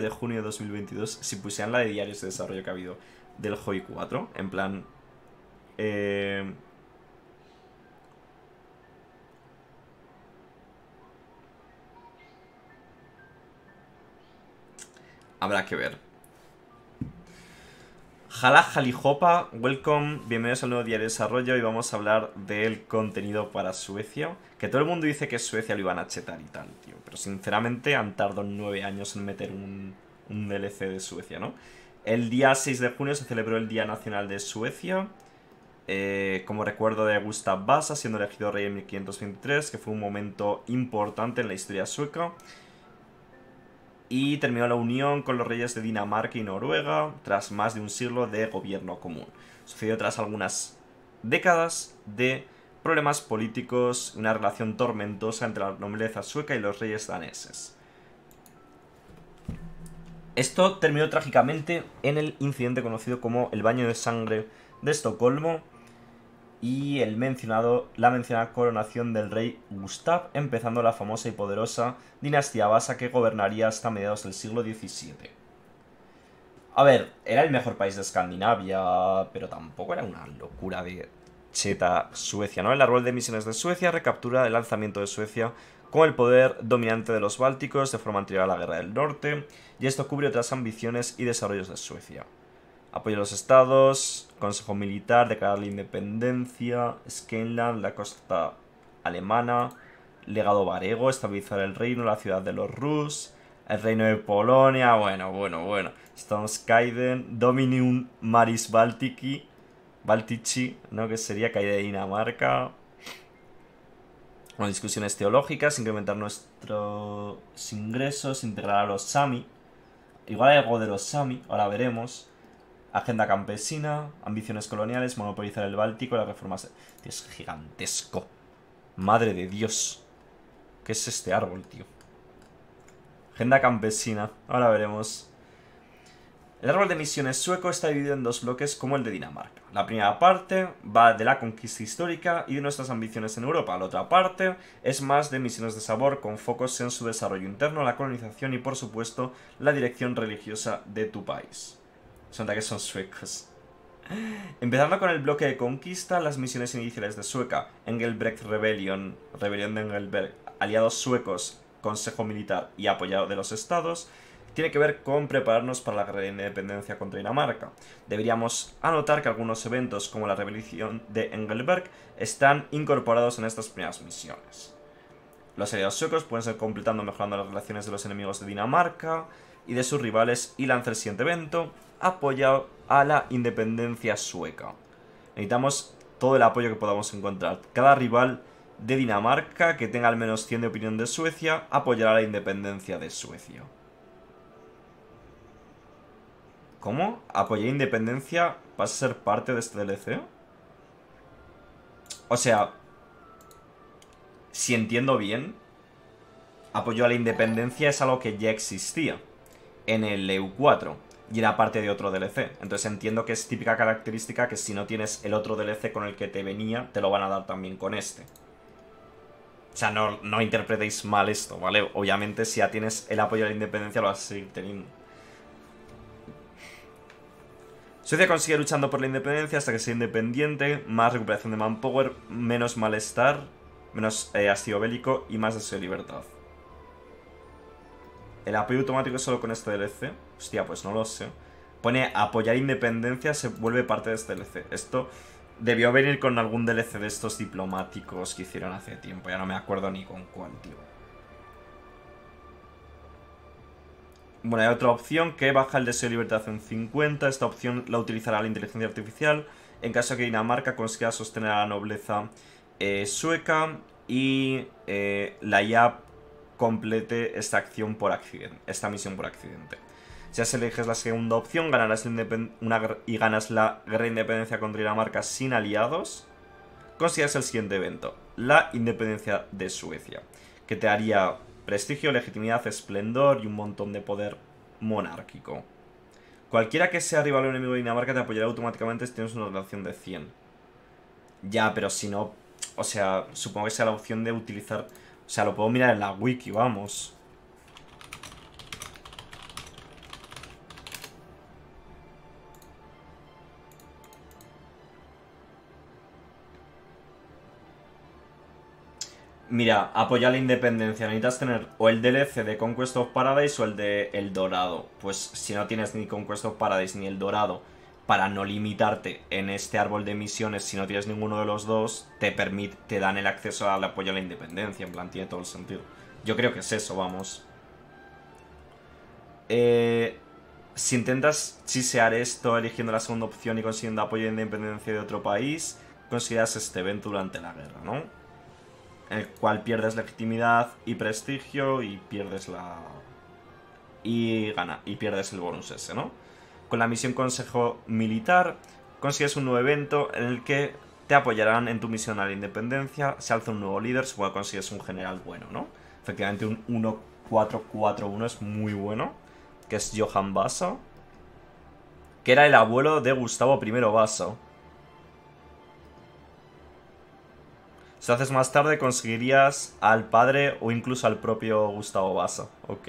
de junio de 2022, si pusieran la de diarios de desarrollo que ha habido del Hoi 4, en plan... Eh, habrá que ver. Jala Jalijopa, welcome, bienvenidos al nuevo día de desarrollo y vamos a hablar del contenido para Suecia, que todo el mundo dice que Suecia lo iban a chetar y tal, tío, pero sinceramente han tardado nueve años en meter un, un DLC de Suecia, ¿no? El día 6 de junio se celebró el Día Nacional de Suecia, eh, como recuerdo de Gustav Vasa siendo elegido rey en 1523, que fue un momento importante en la historia sueca y terminó la unión con los reyes de Dinamarca y Noruega tras más de un siglo de gobierno común. Sucedió tras algunas décadas de problemas políticos, una relación tormentosa entre la nobleza sueca y los reyes daneses. Esto terminó trágicamente en el incidente conocido como el baño de sangre de Estocolmo, y el mencionado, la mencionada coronación del rey Gustav, empezando la famosa y poderosa dinastía basa que gobernaría hasta mediados del siglo XVII. A ver, era el mejor país de Escandinavia, pero tampoco era una locura de cheta Suecia, ¿no? El árbol de misiones de Suecia recaptura el lanzamiento de Suecia con el poder dominante de los Bálticos de forma anterior a la Guerra del Norte, y esto cubre otras ambiciones y desarrollos de Suecia. Apoyo a los estados, Consejo Militar, declarar la independencia, Skenland, la costa alemana, Legado Varego, estabilizar el reino, la ciudad de los Rus, el reino de Polonia, bueno, bueno, bueno. Estamos Kaiden, Dominium Maris Baltici, Baltici, ¿no? Que sería caída de Dinamarca. Bueno, discusiones teológicas, incrementar nuestros ingresos, integrar a los Sami. Igual hay algo de los Sami, ahora veremos. Agenda campesina, ambiciones coloniales, monopolizar el Báltico, las reformas... Tío, es gigantesco. Madre de Dios. ¿Qué es este árbol, tío? Agenda campesina. Ahora veremos. El árbol de misiones sueco está dividido en dos bloques como el de Dinamarca. La primera parte va de la conquista histórica y de nuestras ambiciones en Europa. La otra parte es más de misiones de sabor con focos en su desarrollo interno, la colonización y por supuesto la dirección religiosa de tu país. Son ataques son suecos. Empezando con el bloque de conquista, las misiones iniciales de Sueca, Engelbrecht Rebellion, Rebelión de Engelberg, aliados suecos, consejo militar y apoyado de los estados, tiene que ver con prepararnos para la guerra de independencia contra Dinamarca. Deberíamos anotar que algunos eventos como la rebelión de Engelberg están incorporados en estas primeras misiones. Los aliados suecos pueden ser completando mejorando las relaciones de los enemigos de Dinamarca y de sus rivales y lanzar el siguiente evento, apoyar a la independencia sueca. Necesitamos todo el apoyo que podamos encontrar. Cada rival de Dinamarca que tenga al menos 100 de opinión de Suecia apoyará la independencia de Suecia. ¿Cómo? ¿Apoyar independencia? va a ser parte de este DLC? O sea, si entiendo bien, apoyo a la independencia es algo que ya existía en el EU4 y era parte de otro DLC. Entonces entiendo que es típica característica que si no tienes el otro DLC con el que te venía, te lo van a dar también con este. O sea, no, no interpretéis mal esto, ¿vale? Obviamente si ya tienes el apoyo a la independencia lo vas a seguir teniendo. Suecia consigue luchando por la independencia hasta que sea independiente, más recuperación de manpower, menos malestar, menos eh, hastío bélico y más deseo de libertad. El apoyo automático es solo con este DLC. Hostia, pues no lo sé. Pone apoyar independencia se vuelve parte de este DLC. Esto debió venir con algún DLC de estos diplomáticos que hicieron hace tiempo. Ya no me acuerdo ni con cuánto. Bueno, hay otra opción que baja el deseo de libertad en 50. Esta opción la utilizará la inteligencia artificial en caso que Dinamarca consiga sostener a la nobleza eh, sueca y eh, la IA complete esta acción por accidente, esta misión por accidente. Ya si eliges la segunda opción, ganarás una, y ganas la de independencia contra Dinamarca sin aliados. Consigues el siguiente evento, la independencia de Suecia, que te haría prestigio, legitimidad, esplendor y un montón de poder monárquico. Cualquiera que sea rival o enemigo de Dinamarca te apoyará automáticamente si tienes una relación de 100. Ya, pero si no, o sea, supongo que sea la opción de utilizar o sea, lo puedo mirar en la wiki, vamos. Mira, apoya la independencia. Necesitas tener o el DLC de Conquest of Paradise o el de El Dorado. Pues si no tienes ni Conquest of Paradise ni El Dorado para no limitarte en este árbol de misiones si no tienes ninguno de los dos, te, permite, te dan el acceso al apoyo a la independencia, en plan, tiene todo el sentido. Yo creo que es eso, vamos. Eh, si intentas chisear esto eligiendo la segunda opción y consiguiendo apoyo a e la independencia de otro país, consideras este evento durante la guerra, ¿no? el cual pierdes legitimidad y prestigio y pierdes la... y gana, y pierdes el bonus ese, ¿no? Con la misión Consejo Militar consigues un nuevo evento en el que te apoyarán en tu misión a la independencia, se alza un nuevo líder, supongo que consigues un general bueno, ¿no? Efectivamente un 1441 es muy bueno, que es Johan Basso, que era el abuelo de Gustavo I Basso. Si lo haces más tarde conseguirías al padre o incluso al propio Gustavo Basso, ok.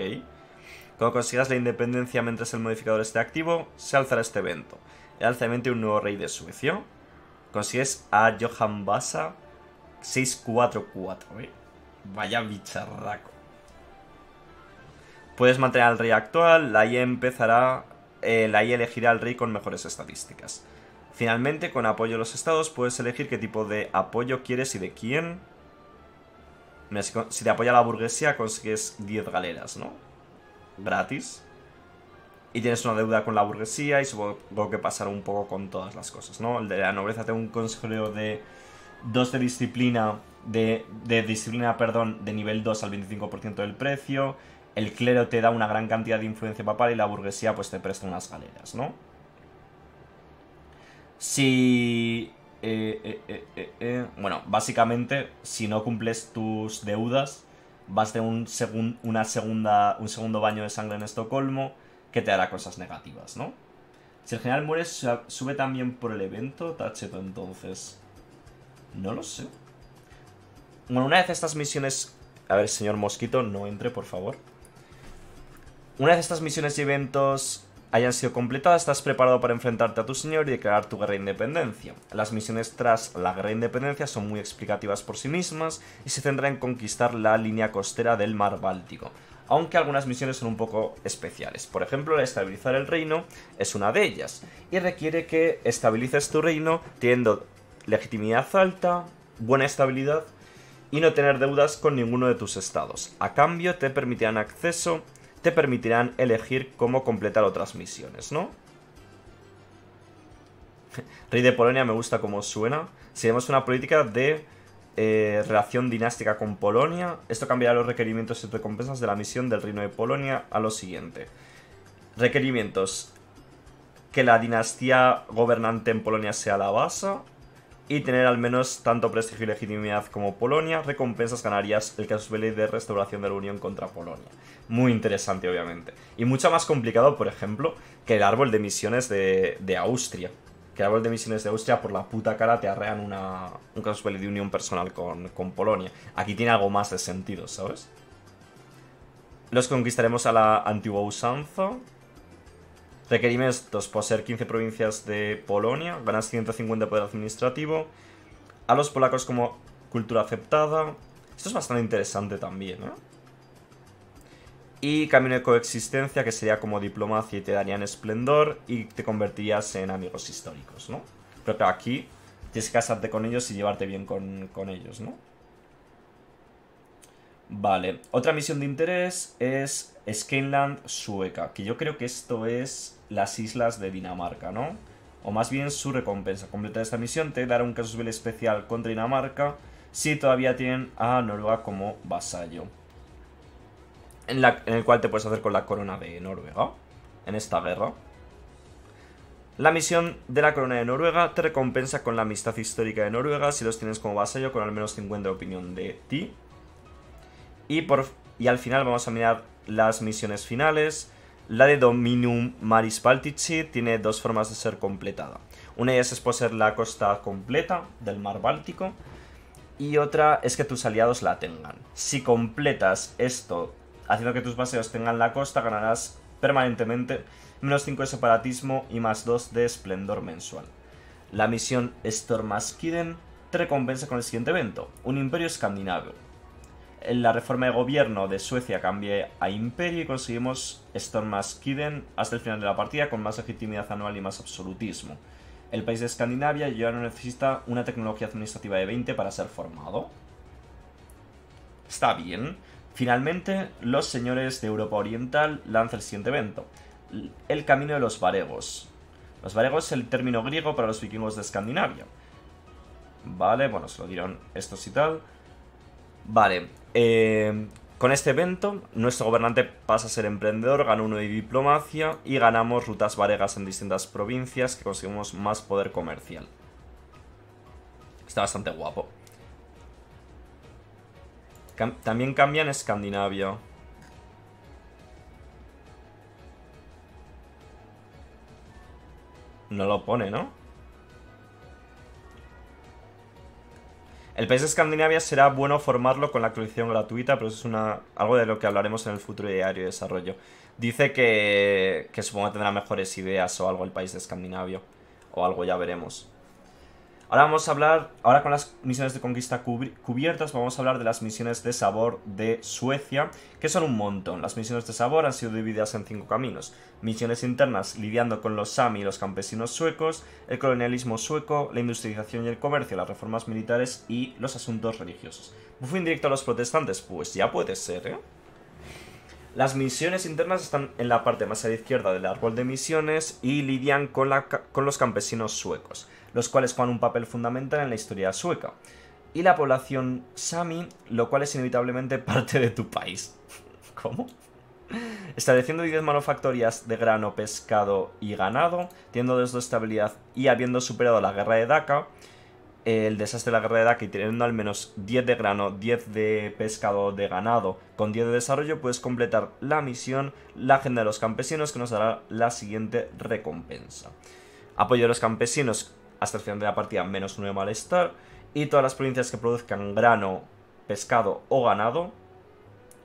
Cuando consigas la independencia mientras el modificador esté activo, se alzará este evento. El alzamiento de un nuevo rey de Suecia. Consigues a Johan Vasa 644. Eh. Vaya bicharraco. Puedes mantener al rey actual, la I empezará, la elegirá al rey con mejores estadísticas. Finalmente, con apoyo de los estados, puedes elegir qué tipo de apoyo quieres y de quién. si te apoya la burguesía, consigues 10 galeras, ¿no? gratis. Y tienes una deuda con la burguesía y supongo que pasará un poco con todas las cosas, ¿no? El de la nobleza da un consejo de dos de disciplina, de, disciplina, perdón, de nivel 2 al 25% del precio. El clero te da una gran cantidad de influencia papal y la burguesía pues te presta unas galeras, ¿no? Si... Eh, eh, eh, bueno, básicamente, si no cumples tus deudas, vas de un, una segunda, un segundo baño de sangre en Estocolmo que te hará cosas negativas, ¿no? Si el general muere, sube también por el evento, Tacheto, entonces. No lo sé. Bueno, una vez estas misiones. A ver, señor Mosquito, no entre, por favor. Una vez estas misiones y eventos hayan sido completadas, estás preparado para enfrentarte a tu señor y declarar tu guerra de independencia. Las misiones tras la guerra de independencia son muy explicativas por sí mismas y se centran en conquistar la línea costera del mar Báltico aunque algunas misiones son un poco especiales. Por ejemplo, estabilizar el reino es una de ellas, y requiere que estabilices tu reino teniendo legitimidad alta, buena estabilidad y no tener deudas con ninguno de tus estados. A cambio, te permitirán acceso te permitirán elegir cómo completar otras misiones, ¿no? Rey de Polonia me gusta como suena. Si vemos una política de eh, relación dinástica con Polonia, esto cambiará los requerimientos y recompensas de la misión del Reino de Polonia a lo siguiente. Requerimientos. Que la dinastía gobernante en Polonia sea la base y tener al menos tanto prestigio y legitimidad como Polonia. Recompensas ganarías el caso de restauración de la Unión contra Polonia muy interesante, obviamente. Y mucho más complicado, por ejemplo, que el árbol de misiones de, Austria. Que el árbol de misiones de Austria, por la puta cara, te arrean una, un caso de unión personal con, Polonia. Aquí tiene algo más de sentido, ¿sabes? Los conquistaremos a la antigua usanza. Requerimientos: poseer 15 provincias de Polonia, ganas 150 poder administrativo. A los polacos como cultura aceptada. Esto es bastante interesante también, y Camino de Coexistencia, que sería como diplomacia y te darían esplendor y te convertirías en amigos históricos, ¿no? Pero aquí tienes que casarte con ellos y llevarte bien con, ellos, ¿no? Vale, otra misión de interés es Skinland Sueca, que yo creo que esto es las islas de Dinamarca, ¿no? O más bien su recompensa. Completar esta misión te dará un caso especial contra Dinamarca si todavía tienen a Noruega como vasallo en, el cual te puedes hacer con la corona de Noruega, en esta guerra. La misión de la corona de Noruega te recompensa con la amistad histórica de Noruega si los tienes como vasallo con al menos 50 opinión de ti. Y, por, y al final vamos a mirar las misiones finales. La de Dominum Maris Baltici tiene dos formas de ser completada. Una de ellas es poseer la costa completa del mar Báltico y otra es que tus aliados la tengan. Si completas esto haciendo que tus baseos tengan la costa, ganarás permanentemente menos 5 de separatismo y más 2 de esplendor mensual. La misión Stormaskiden te recompensa con el siguiente evento, un imperio escandinavo. En la reforma de gobierno de Suecia cambie a imperio y conseguimos Stormaskiden hasta el final de la partida con más legitimidad anual y más absolutismo. El país de Escandinavia ya no necesita una tecnología administrativa de 20 para ser formado. Está bien. Finalmente, los señores de Europa Oriental lanzan el siguiente evento, el camino de los varegos. Los varegos es el término griego para los vikingos de Escandinavia. Vale, bueno, se lo dieron estos y tal. Vale, eh, con este evento, nuestro gobernante pasa a ser emprendedor, gana uno de diplomacia y ganamos rutas varegas en distintas provincias que conseguimos más poder comercial. Está bastante guapo. También también en Escandinavia. No lo pone, ¿no? El país de Escandinavia será bueno formarlo con la actualización gratuita, pero eso es una, algo de lo que hablaremos en el futuro diario de desarrollo. Dice que, que supongo que tendrá mejores ideas o algo el país de Escandinavia. O algo, ya veremos. Ahora vamos a hablar, ahora con las misiones de conquista cubiertas, vamos a hablar de las misiones de sabor de Suecia, que son un montón. Las misiones de sabor han sido divididas en cinco caminos. Misiones internas lidiando con los Sami y los campesinos suecos, el colonialismo sueco, la industrialización y el comercio, las reformas militares y los asuntos religiosos. ¿Bufín directo a los protestantes? Pues ya puede ser, ¿eh? Las misiones internas están en la parte más a la izquierda del árbol de misiones y lidian con los campesinos suecos los cuales juegan un papel fundamental en la historia sueca, y la población sami, lo cual es inevitablemente parte de tu país. ¿Cómo? Estableciendo 10 manufactorías de grano, pescado y ganado, teniendo desde estabilidad y habiendo superado la guerra de Daca, el desastre de la guerra de Daca y teniendo al menos 10 de grano, 10 de pescado, de ganado, con 10 de desarrollo, puedes completar la misión, la agenda de los campesinos, que nos dará la siguiente recompensa. Apoyo a los campesinos hasta el final de la partida menos 9 malestar. Y todas las provincias que produzcan grano, pescado o ganado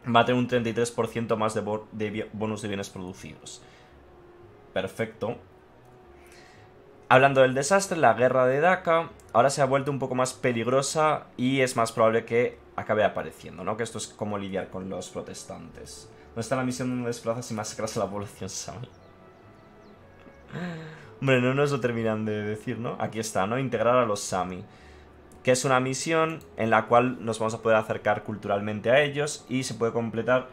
va a tener un 33% más de, de bonus de bienes producidos. Perfecto. Hablando del desastre, la guerra de Dhaka ahora se ha vuelto un poco más peligrosa y es más probable que acabe apareciendo, ¿no? Que esto es como lidiar con los protestantes. ¿Dónde está la misión donde si y masacras a la población sabe? Hombre, no nos lo terminan de decir, ¿no? Aquí está, ¿no? Integrar a los Sami. Que es una misión en la cual nos vamos a poder acercar culturalmente a ellos y se puede completar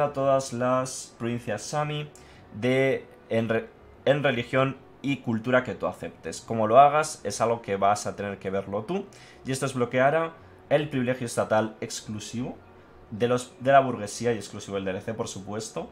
a todas las provincias Sami de, en, religión y cultura que tú aceptes. Como lo hagas es algo que vas a tener que verlo tú. Y esto desbloqueará el privilegio estatal exclusivo de, los, de la burguesía y exclusivo del DLC, por supuesto,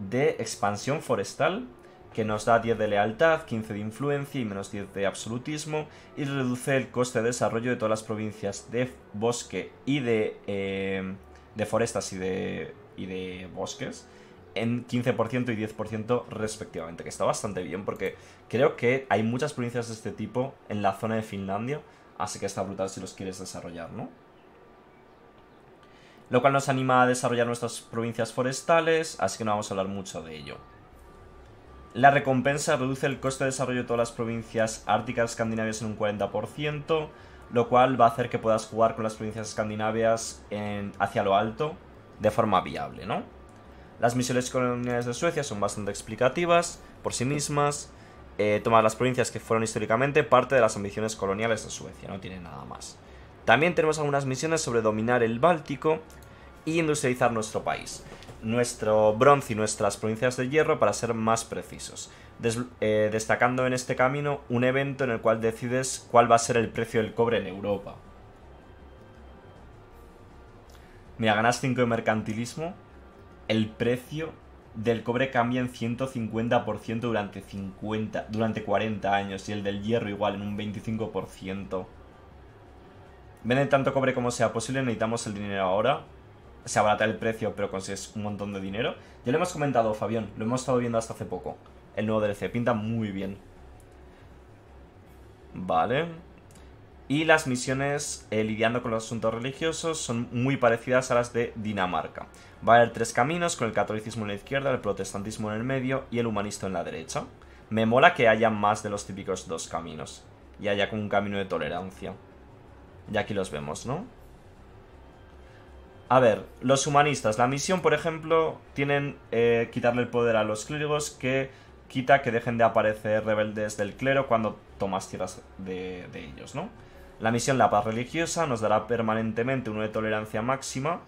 de expansión forestal que nos da 10 de lealtad, 15 de influencia y menos 10 de absolutismo, y reduce el coste de desarrollo de todas las provincias de bosque y de, eh, de forestas y de, y de bosques en 15% y 10% respectivamente, que está bastante bien porque creo que hay muchas provincias de este tipo en la zona de Finlandia, así que está brutal si los quieres desarrollar, ¿no? Lo cual nos anima a desarrollar nuestras provincias forestales, así que no vamos a hablar mucho de ello. La recompensa reduce el coste de desarrollo de todas las provincias árticas escandinavias en un 40%, lo cual va a hacer que puedas jugar con las provincias escandinavias hacia lo alto de forma viable, ¿no? Las misiones coloniales de Suecia son bastante explicativas por sí mismas. Eh, Tomar las provincias que fueron históricamente parte de las ambiciones coloniales de Suecia, no tiene nada más. También tenemos algunas misiones sobre dominar el Báltico y industrializar nuestro país nuestro bronce y nuestras provincias de hierro para ser más precisos, eh, destacando en este camino un evento en el cual decides cuál va a ser el precio del cobre en Europa. Mira, ganas 5 de mercantilismo, el precio del cobre cambia en 150% durante 50, durante 40 años y el del hierro igual en un 25%. Vende tanto cobre como sea posible, necesitamos el dinero ahora se abarata el precio, pero consigues un montón de dinero. Ya lo hemos comentado, Fabián, lo hemos estado viendo hasta hace poco. El nuevo DLC pinta muy bien. Vale. Y las misiones eh, lidiando con los asuntos religiosos son muy parecidas a las de Dinamarca. Va a haber tres caminos, con el catolicismo en la izquierda, el protestantismo en el medio y el humanista en la derecha. Me mola que haya más de los típicos dos caminos. Y haya como un camino de tolerancia. Y aquí los vemos, ¿no? A ver, los humanistas, la misión, por ejemplo, tienen eh, quitarle el poder a los clérigos que quita que dejen de aparecer rebeldes del clero cuando tomas tierras de, ellos, ¿no? La misión La Paz Religiosa nos dará permanentemente una tolerancia máxima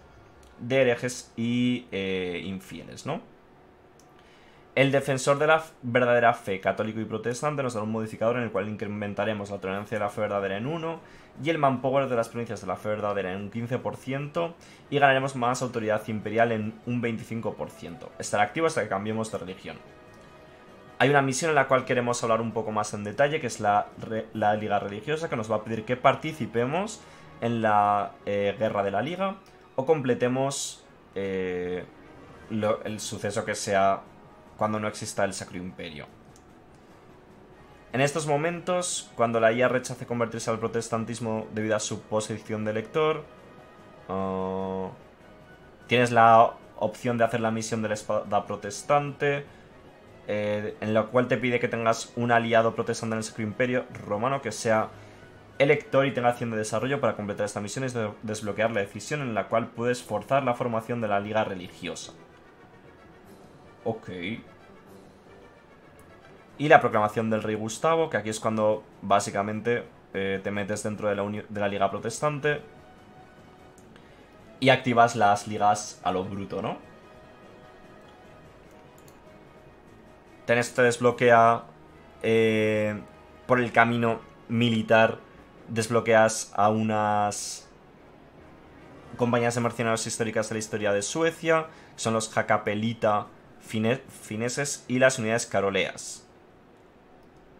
de herejes y eh, infieles, ¿no? El defensor de la verdadera fe católico y protestante nos dará un modificador en el cual incrementaremos la tolerancia de la fe verdadera en uno y el manpower de las provincias de la fe verdadera en un 15% y ganaremos más autoridad imperial en un 25%. Estará activo hasta que cambiemos de religión. Hay una misión en la cual queremos hablar un poco más en detalle, que es la, Liga Religiosa, que nos va a pedir que participemos en la eh, guerra de la Liga o completemos eh, el suceso que sea cuando no exista el Sacro Imperio. En estos momentos, cuando la IA rechace convertirse al protestantismo debido a su posición de elector, tienes la opción de hacer la misión de la espada protestante, eh, en la cual te pide que tengas un aliado protestante en el Sacro Imperio Romano que sea elector y tenga acción de desarrollo para completar esta misión y desbloquear la decisión en la cual puedes forzar la formación de la liga religiosa. Ok y la proclamación del rey Gustavo, que aquí es cuando básicamente eh, te metes dentro de la, Liga Protestante y activas las ligas a lo bruto, ¿no? Tenés, te desbloquea eh, por el camino militar, desbloqueas a unas compañías de mercenarios históricas de la historia de Suecia, son los Jacapelita fineses y las unidades caroleas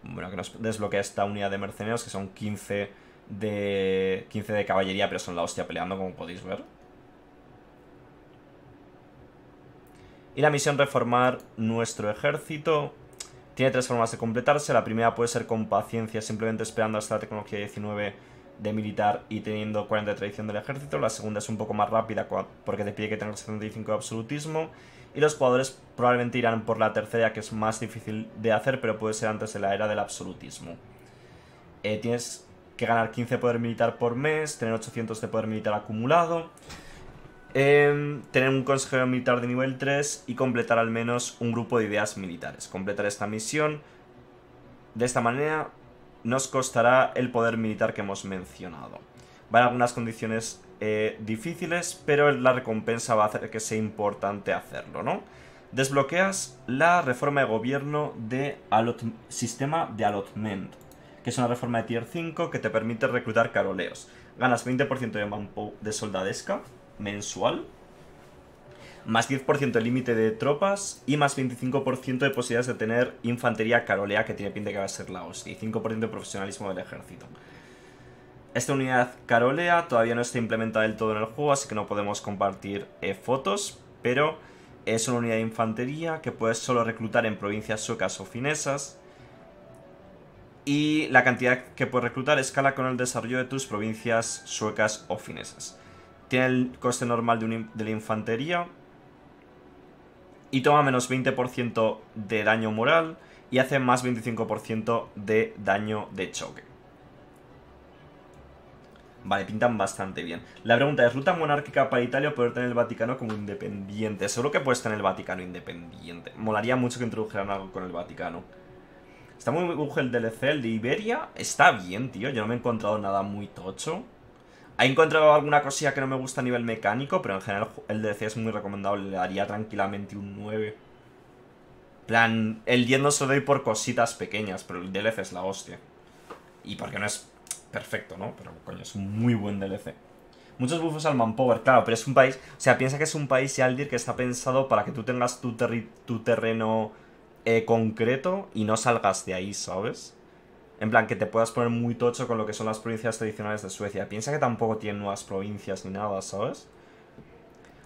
bueno, que nos desbloquea esta unidad de mercenarios, que son 15 de, 15 de caballería, pero son la hostia peleando, como podéis ver. Y la misión reformar nuestro ejército. Tiene tres formas de completarse. La primera puede ser con paciencia, simplemente esperando hasta la tecnología 19 de militar y teniendo 40 de tradición del ejército. La segunda es un poco más rápida porque te pide que tengas 75 de absolutismo y los jugadores probablemente irán por la tercera que es más difícil de hacer, pero puede ser antes de la era del absolutismo. Eh, tienes que ganar 15 poder militar por mes, tener 800 de poder militar acumulado, em, tener un consejero militar de nivel 3 y completar al menos un grupo de ideas militares. Completar esta misión de esta manera nos costará el poder militar que hemos mencionado. Van algunas condiciones eh, difíciles, pero la recompensa va a hacer que sea importante hacerlo, ¿no? Desbloqueas la reforma de gobierno de sistema de allotment, que es una reforma de tier 5 que te permite reclutar caroleos. Ganas 20% de de soldadesca mensual, más 10% de límite de tropas y más 25% de posibilidades de tener infantería carolea, que tiene pinta que va a ser la hostia, y 5% de profesionalismo del ejército. Esta unidad Carolea todavía no está implementada del todo en el juego, así que no podemos compartir eh, fotos, pero es una unidad de infantería que puedes solo reclutar en provincias suecas o finesas. Y la cantidad que puedes reclutar escala con el desarrollo de tus provincias suecas o finesas. Tiene el coste normal de la infantería. Y toma menos 20% de daño moral y hace más 25% de daño de choque. Vale, pintan bastante bien. La pregunta es, ¿ruta monárquica para Italia o poder tener el Vaticano como independiente? Seguro que puedes tener el Vaticano independiente. Molaría mucho que introdujeran algo con el Vaticano. Está muy bujo el DLC, el de Iberia. Está bien, tío. Yo no me he encontrado nada muy tocho. He encontrado alguna cosilla que no me gusta a nivel mecánico, pero en general el DLC es muy recomendable. Le daría tranquilamente un 9. plan, el 10 no se doy por cositas pequeñas, pero el DLC es la hostia. Y porque no es perfecto, ¿no? Pero coño, es un muy buen DLC. Muchos buffos al manpower, claro, pero es un país... O sea, piensa que es un país, Yaldir, que está pensado para que tú tengas tu, terreno eh, concreto y no salgas de ahí, ¿sabes? En plan, que te puedas poner muy tocho con lo que son las provincias tradicionales de Suecia. Piensa que tampoco tiene nuevas provincias ni nada, ¿sabes?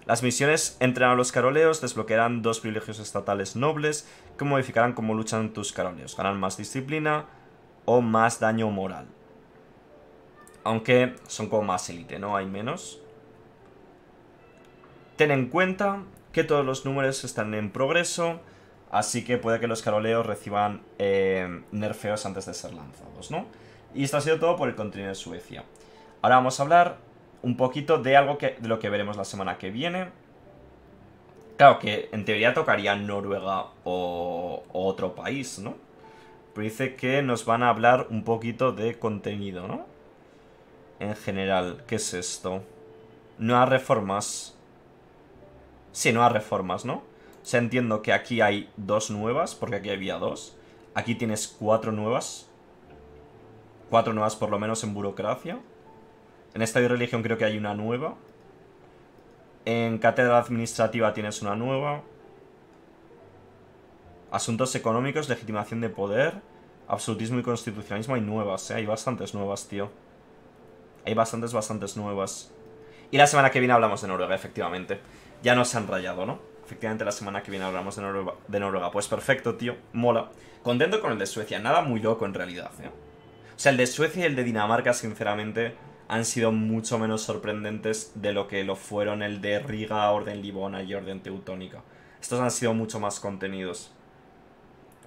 Las misiones entrenar a los caroleos desbloquearán dos privilegios estatales nobles que modificarán cómo luchan tus caroleos. Ganan más disciplina o más daño moral. Aunque son como más élite, ¿no? Hay menos. Ten en cuenta que todos los números están en progreso, así que puede que los caroleos reciban eh, nerfeos antes de ser lanzados, ¿no? Y esto ha sido todo por el contenido de Suecia. Ahora vamos a hablar un poquito de algo que, de lo que veremos la semana que viene. Claro, que en teoría tocaría Noruega o otro país, ¿no? Pero dice que nos van a hablar un poquito de contenido, ¿no? en general. ¿Qué es esto? No hay reformas. Sí, no hay reformas, ¿no? O sea, entiendo que aquí hay dos nuevas, porque aquí había dos. Aquí tienes cuatro nuevas. Cuatro nuevas por lo menos en burocracia. En estadio de religión creo que hay una nueva. En cátedra administrativa tienes una nueva. Asuntos económicos, legitimación de poder, absolutismo y constitucionalismo hay nuevas, ¿eh? Hay bastantes nuevas, tío. Hay bastantes, bastantes nuevas. Y la semana que viene hablamos de Noruega, efectivamente. Ya nos han rayado, ¿no? Efectivamente, la semana que viene hablamos de Noruega. De Noruega. Pues perfecto, tío. Mola. Contento con el de Suecia. Nada muy loco en realidad, ¿eh? O sea, el de Suecia y el de Dinamarca, sinceramente, han sido mucho menos sorprendentes de lo que lo fueron el de Riga, Orden Libona y Orden Teutónica. Estos han sido mucho más contenidos.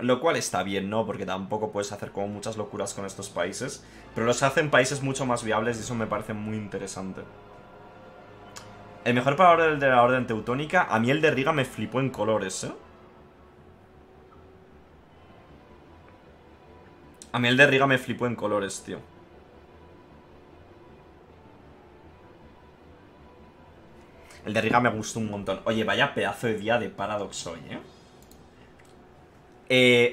Lo cual está bien, ¿no? Porque tampoco puedes hacer como muchas locuras con estos países. Pero los hacen países mucho más viables y eso me parece muy interesante. El mejor el de la Orden Teutónica, a mí el de Riga me flipó en colores, ¿eh? A mí el de Riga me flipó en colores, tío. El de Riga me gustó un montón. Oye, vaya pedazo de día de Paradox hoy, ¿eh? eh,